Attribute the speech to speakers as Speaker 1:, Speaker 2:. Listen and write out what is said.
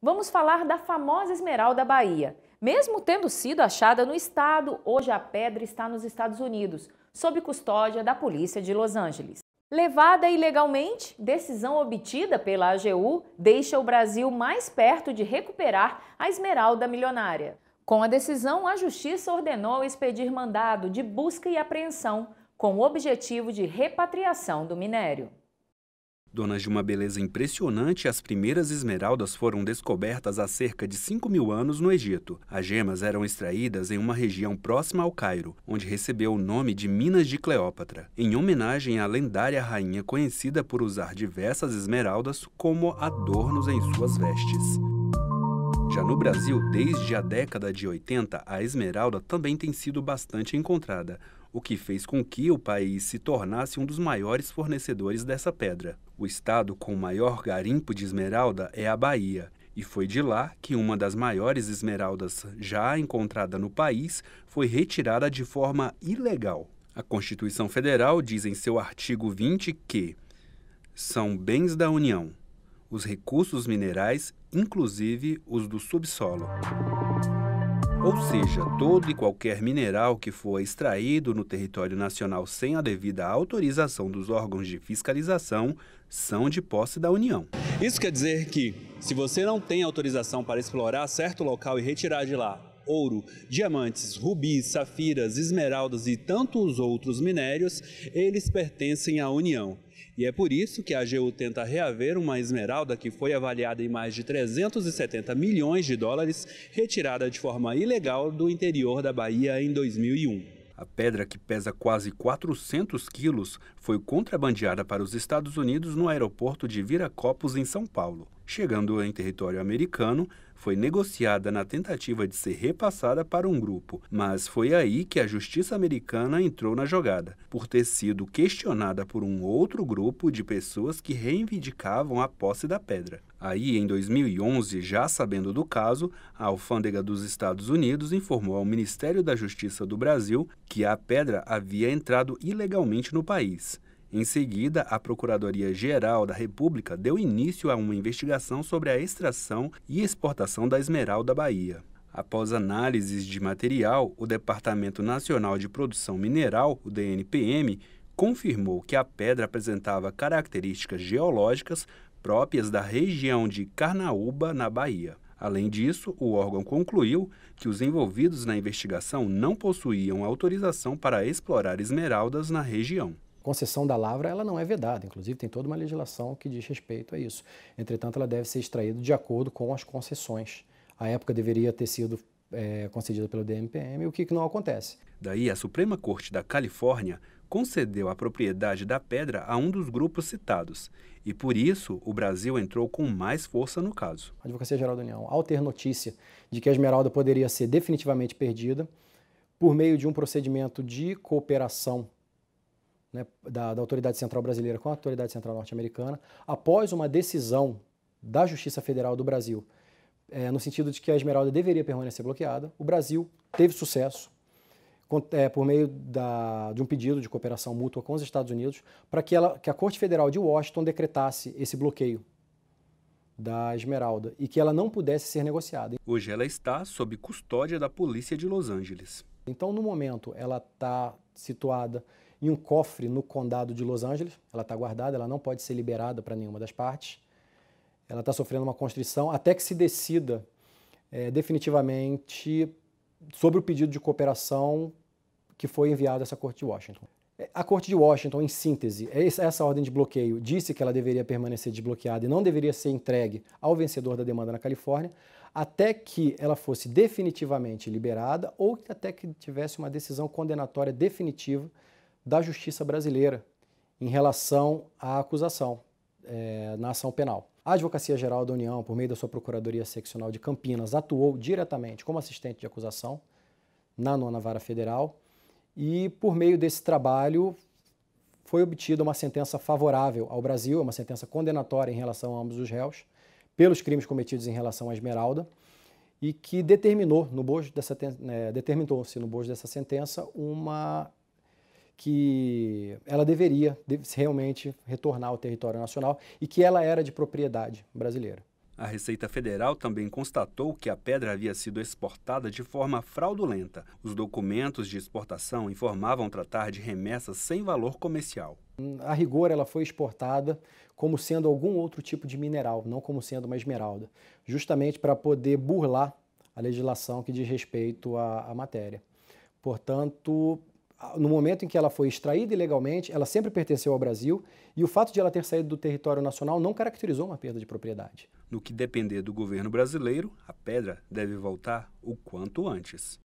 Speaker 1: Vamos falar da famosa esmeralda Bahia. Mesmo tendo sido achada no estado, hoje a pedra está nos Estados Unidos, sob custódia da polícia de Los Angeles. Levada ilegalmente, decisão obtida pela AGU deixa o Brasil mais perto de recuperar a esmeralda milionária. Com a decisão, a Justiça ordenou expedir mandado de busca e apreensão com o objetivo de repatriação do minério.
Speaker 2: Donas de uma beleza impressionante, as primeiras esmeraldas foram descobertas há cerca de 5 mil anos no Egito. As gemas eram extraídas em uma região próxima ao Cairo, onde recebeu o nome de Minas de Cleópatra, em homenagem à lendária rainha conhecida por usar diversas esmeraldas como adornos em suas vestes. Já no Brasil, desde a década de 80, a esmeralda também tem sido bastante encontrada, o que fez com que o país se tornasse um dos maiores fornecedores dessa pedra. O estado com o maior garimpo de esmeralda é a Bahia, e foi de lá que uma das maiores esmeraldas já encontrada no país foi retirada de forma ilegal. A Constituição Federal diz em seu artigo 20 que são bens da União os recursos minerais, inclusive os do subsolo. Ou seja, todo e qualquer mineral que for extraído no território nacional sem a devida autorização dos órgãos de fiscalização são de posse da União. Isso quer dizer que, se você não tem autorização para explorar certo local e retirar de lá ouro, diamantes, rubis, safiras, esmeraldas e tantos outros minérios, eles pertencem à União. E é por isso que a AGU tenta reaver uma esmeralda que foi avaliada em mais de 370 milhões de dólares, retirada de forma ilegal do interior da Bahia em 2001. A pedra, que pesa quase 400 quilos, foi contrabandeada para os Estados Unidos no aeroporto de Viracopos, em São Paulo chegando em território americano, foi negociada na tentativa de ser repassada para um grupo, mas foi aí que a justiça americana entrou na jogada, por ter sido questionada por um outro grupo de pessoas que reivindicavam a posse da pedra. Aí, em 2011, já sabendo do caso, a alfândega dos Estados Unidos informou ao Ministério da Justiça do Brasil que a pedra havia entrado ilegalmente no país. Em seguida, a Procuradoria-Geral da República deu início a uma investigação sobre a extração e exportação da esmeralda Bahia. Após análises de material, o Departamento Nacional de Produção Mineral, o DNPM, confirmou que a pedra apresentava características geológicas próprias da região de Carnaúba, na Bahia. Além disso, o órgão concluiu que os envolvidos na investigação não possuíam autorização para explorar esmeraldas na região
Speaker 1: concessão da lavra ela não é vedada, inclusive tem toda uma legislação que diz respeito a isso. Entretanto, ela deve ser extraída de acordo com as concessões. A época deveria ter sido é, concedida pelo DMPM, o que não
Speaker 2: acontece. Daí, a Suprema Corte da Califórnia concedeu a propriedade da pedra a um dos grupos citados. E por isso, o Brasil entrou com mais força no caso. A
Speaker 1: Advocacia Geral da União, ao ter notícia de que a esmeralda poderia ser definitivamente perdida, por meio de um procedimento de cooperação né, da, da Autoridade Central Brasileira com a Autoridade Central Norte-Americana, após uma decisão da Justiça Federal do Brasil, é, no sentido de que a Esmeralda deveria permanecer bloqueada, o Brasil teve sucesso é, por meio da, de um pedido de cooperação mútua com os Estados Unidos para que, que a Corte Federal de Washington decretasse esse bloqueio da Esmeralda e que ela não pudesse ser negociada.
Speaker 2: Hoje ela está sob custódia da polícia de Los Angeles.
Speaker 1: Então, no momento, ela está situada em um cofre no condado de Los Angeles. Ela está guardada, ela não pode ser liberada para nenhuma das partes. Ela está sofrendo uma constrição até que se decida é, definitivamente sobre o pedido de cooperação que foi enviado a essa Corte de Washington. A Corte de Washington, em síntese, é essa ordem de bloqueio disse que ela deveria permanecer desbloqueada e não deveria ser entregue ao vencedor da demanda na Califórnia até que ela fosse definitivamente liberada ou até que tivesse uma decisão condenatória definitiva da justiça brasileira em relação à acusação é, na ação penal. A Advocacia Geral da União, por meio da sua Procuradoria Seccional de Campinas, atuou diretamente como assistente de acusação na Nona Vara Federal e, por meio desse trabalho, foi obtida uma sentença favorável ao Brasil, uma sentença condenatória em relação a ambos os réus, pelos crimes cometidos em relação à Esmeralda, e que determinou no bojo dessa né, determinou-se no bojo dessa sentença uma que ela deveria realmente retornar ao território nacional e que ela era de propriedade brasileira.
Speaker 2: A Receita Federal também constatou que a pedra havia sido exportada de forma fraudulenta. Os documentos de exportação informavam tratar de remessas sem valor comercial.
Speaker 1: A rigor, ela foi exportada como sendo algum outro tipo de mineral, não como sendo uma esmeralda, justamente para poder burlar a legislação que diz respeito à, à matéria. Portanto, no momento em que ela foi extraída ilegalmente, ela sempre pertenceu ao Brasil e o fato de ela ter saído do território nacional não caracterizou uma perda de propriedade.
Speaker 2: No que depender do governo brasileiro, a pedra deve voltar o quanto antes.